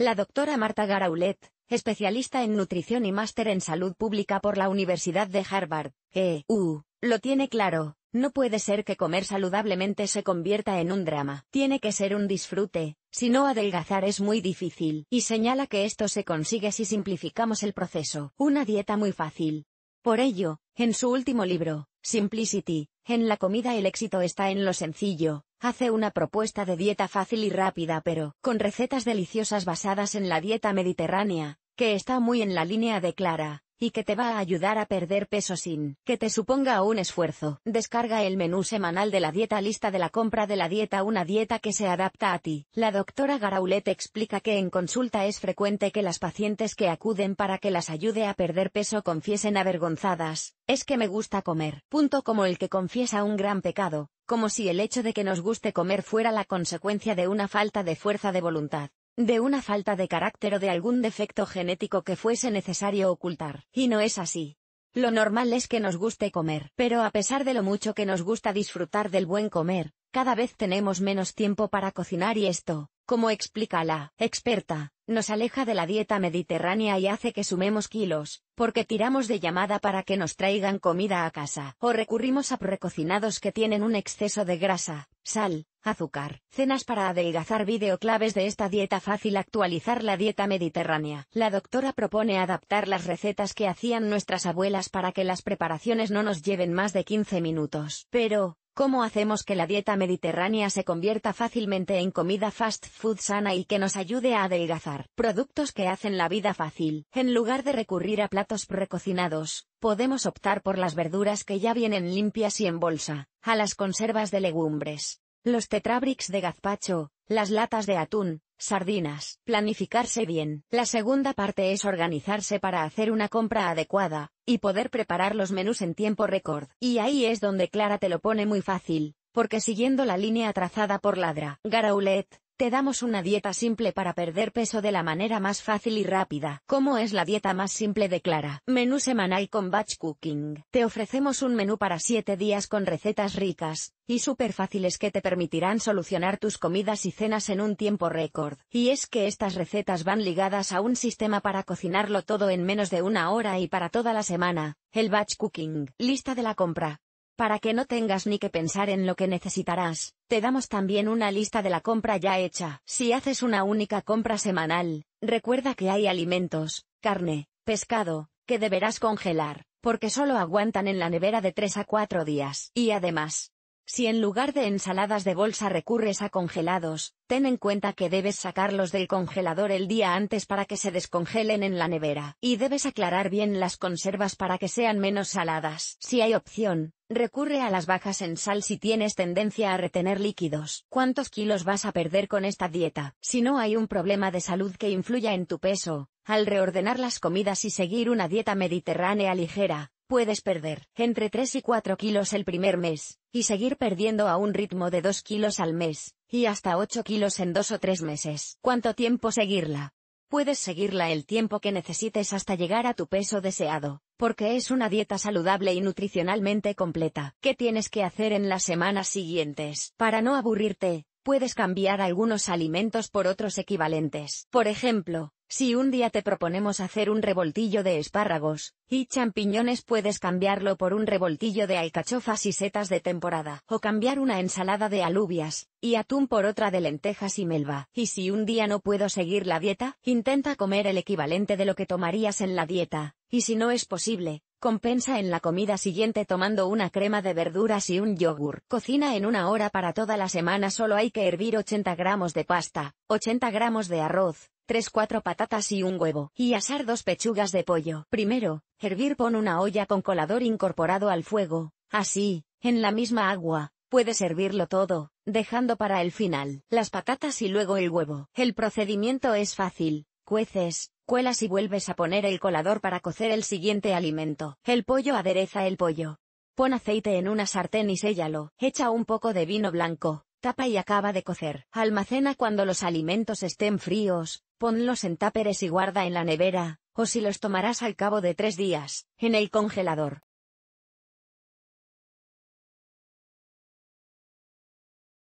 La doctora Marta Garaulet, especialista en nutrición y máster en salud pública por la Universidad de Harvard, EU, lo tiene claro. No puede ser que comer saludablemente se convierta en un drama. Tiene que ser un disfrute, si no adelgazar es muy difícil. Y señala que esto se consigue si simplificamos el proceso. Una dieta muy fácil. Por ello, en su último libro, Simplicity, en la comida el éxito está en lo sencillo, Hace una propuesta de dieta fácil y rápida pero, con recetas deliciosas basadas en la dieta mediterránea, que está muy en la línea de Clara, y que te va a ayudar a perder peso sin que te suponga un esfuerzo. Descarga el menú semanal de la dieta lista de la compra de la dieta una dieta que se adapta a ti. La doctora Garaulet explica que en consulta es frecuente que las pacientes que acuden para que las ayude a perder peso confiesen avergonzadas, es que me gusta comer, punto como el que confiesa un gran pecado, como si el hecho de que nos guste comer fuera la consecuencia de una falta de fuerza de voluntad, de una falta de carácter o de algún defecto genético que fuese necesario ocultar. Y no es así. Lo normal es que nos guste comer, pero a pesar de lo mucho que nos gusta disfrutar del buen comer, cada vez tenemos menos tiempo para cocinar y esto, como explica la experta, nos aleja de la dieta mediterránea y hace que sumemos kilos, porque tiramos de llamada para que nos traigan comida a casa, o recurrimos a precocinados que tienen un exceso de grasa, sal, azúcar, cenas para adelgazar videoclaves de esta dieta fácil actualizar la dieta mediterránea. La doctora propone adaptar las recetas que hacían nuestras abuelas para que las preparaciones no nos lleven más de 15 minutos. Pero, ¿Cómo hacemos que la dieta mediterránea se convierta fácilmente en comida fast food sana y que nos ayude a adelgazar? Productos que hacen la vida fácil. En lugar de recurrir a platos precocinados, podemos optar por las verduras que ya vienen limpias y en bolsa, a las conservas de legumbres, los tetrabrics de gazpacho, las latas de atún, sardinas. Planificarse bien. La segunda parte es organizarse para hacer una compra adecuada, y poder preparar los menús en tiempo récord. Y ahí es donde Clara te lo pone muy fácil, porque siguiendo la línea trazada por Ladra, Garaulet, te damos una dieta simple para perder peso de la manera más fácil y rápida. ¿Cómo es la dieta más simple de Clara? Menú semanal con batch cooking. Te ofrecemos un menú para 7 días con recetas ricas y súper fáciles que te permitirán solucionar tus comidas y cenas en un tiempo récord. Y es que estas recetas van ligadas a un sistema para cocinarlo todo en menos de una hora y para toda la semana. El batch cooking. Lista de la compra. Para que no tengas ni que pensar en lo que necesitarás, te damos también una lista de la compra ya hecha. Si haces una única compra semanal, recuerda que hay alimentos, carne, pescado, que deberás congelar, porque solo aguantan en la nevera de 3 a 4 días. Y además, si en lugar de ensaladas de bolsa recurres a congelados, ten en cuenta que debes sacarlos del congelador el día antes para que se descongelen en la nevera. Y debes aclarar bien las conservas para que sean menos saladas. Si hay opción, recurre a las bajas en sal si tienes tendencia a retener líquidos. ¿Cuántos kilos vas a perder con esta dieta? Si no hay un problema de salud que influya en tu peso, al reordenar las comidas y seguir una dieta mediterránea ligera, Puedes perder entre 3 y 4 kilos el primer mes, y seguir perdiendo a un ritmo de 2 kilos al mes, y hasta 8 kilos en 2 o 3 meses. ¿Cuánto tiempo seguirla? Puedes seguirla el tiempo que necesites hasta llegar a tu peso deseado, porque es una dieta saludable y nutricionalmente completa. ¿Qué tienes que hacer en las semanas siguientes? Para no aburrirte, puedes cambiar algunos alimentos por otros equivalentes. Por ejemplo, si un día te proponemos hacer un revoltillo de espárragos y champiñones puedes cambiarlo por un revoltillo de alcachofas y setas de temporada, o cambiar una ensalada de alubias y atún por otra de lentejas y melva. Y si un día no puedo seguir la dieta, intenta comer el equivalente de lo que tomarías en la dieta, y si no es posible, Compensa en la comida siguiente tomando una crema de verduras y un yogur. Cocina en una hora para toda la semana. Solo hay que hervir 80 gramos de pasta, 80 gramos de arroz, 3 4 patatas y un huevo, y asar dos pechugas de pollo. Primero, hervir pon una olla con colador incorporado al fuego, así, en la misma agua, puedes hervirlo todo, dejando para el final las patatas y luego el huevo. El procedimiento es fácil, cueces, cuelas y vuelves a poner el colador para cocer el siguiente alimento. El pollo adereza el pollo. Pon aceite en una sartén y séllalo, echa un poco de vino blanco, tapa y acaba de cocer. Almacena cuando los alimentos estén fríos, ponlos en táperes y guarda en la nevera, o si los tomarás al cabo de tres días, en el congelador.